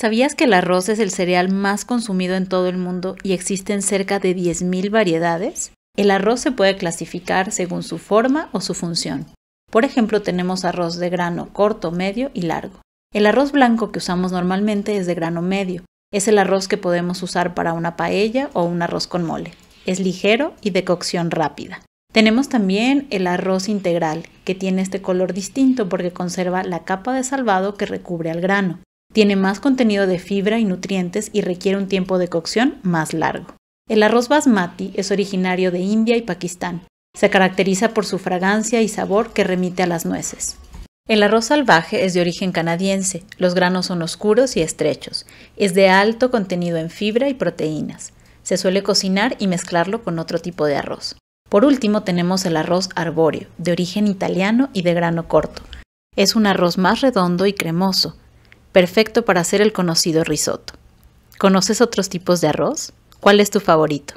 ¿Sabías que el arroz es el cereal más consumido en todo el mundo y existen cerca de 10.000 variedades? El arroz se puede clasificar según su forma o su función. Por ejemplo, tenemos arroz de grano corto, medio y largo. El arroz blanco que usamos normalmente es de grano medio. Es el arroz que podemos usar para una paella o un arroz con mole. Es ligero y de cocción rápida. Tenemos también el arroz integral, que tiene este color distinto porque conserva la capa de salvado que recubre al grano. Tiene más contenido de fibra y nutrientes y requiere un tiempo de cocción más largo. El arroz basmati es originario de India y Pakistán. Se caracteriza por su fragancia y sabor que remite a las nueces. El arroz salvaje es de origen canadiense, los granos son oscuros y estrechos, es de alto contenido en fibra y proteínas. Se suele cocinar y mezclarlo con otro tipo de arroz. Por último tenemos el arroz arbóreo, de origen italiano y de grano corto. Es un arroz más redondo y cremoso, perfecto para hacer el conocido risotto. ¿Conoces otros tipos de arroz? ¿Cuál es tu favorito?